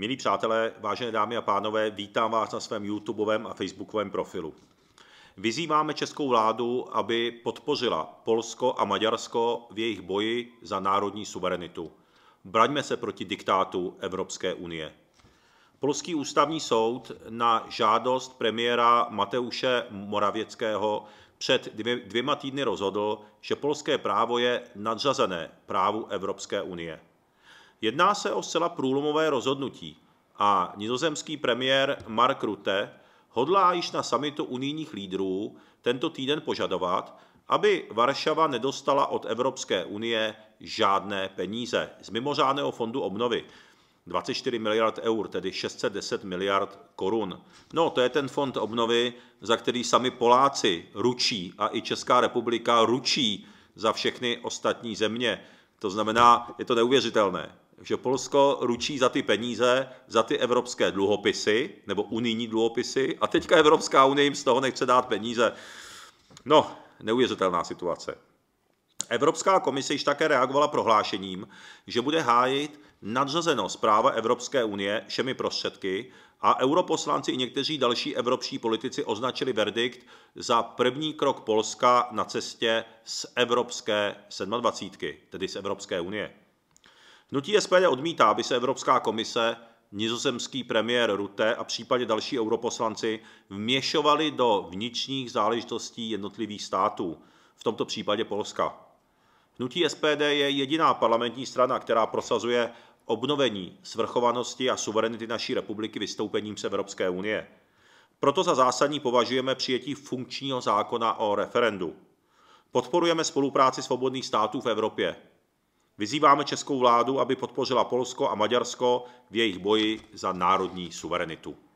Milí přátelé, vážené dámy a pánové, vítám vás na svém YouTubeovém a Facebookovém profilu. Vyzýváme českou vládu, aby podpořila Polsko a Maďarsko v jejich boji za národní suverenitu. Braňme se proti diktátu Evropské unie. Polský ústavní soud na žádost premiéra Mateuše Moravěckého před dvěma týdny rozhodl, že polské právo je nadřazené právu Evropské unie. Jedná se o zcela průlomové rozhodnutí a nizozemský premiér Mark Rutte hodlá již na samitu unijních lídrů tento týden požadovat, aby Varšava nedostala od Evropské unie žádné peníze z mimořádného fondu obnovy. 24 miliard eur, tedy 610 miliard korun. No, to je ten fond obnovy, za který sami Poláci ručí a i Česká republika ručí za všechny ostatní země. To znamená, je to neuvěřitelné že Polsko ručí za ty peníze, za ty evropské dluhopisy, nebo unijní dluhopisy, a teďka Evropská unie jim z toho nechce dát peníze. No, neuvěřitelná situace. Evropská komise již také reagovala prohlášením, že bude hájit nadřazenost práva Evropské unie všemi prostředky a europoslanci i někteří další evropští politici označili verdikt za první krok Polska na cestě z Evropské 27, tedy z Evropské unie. Hnutí SPD odmítá, aby se Evropská komise, nizozemský premiér Rutte a případně další europoslanci vměšovali do vnitřních záležitostí jednotlivých států, v tomto případě Polska. Hnutí SPD je jediná parlamentní strana, která prosazuje obnovení svrchovanosti a suverenity naší republiky vystoupením z Evropské unie. Proto za zásadní považujeme přijetí funkčního zákona o referendu. Podporujeme spolupráci svobodných států v Evropě, Vyzýváme českou vládu, aby podpořila Polsko a Maďarsko v jejich boji za národní suverenitu.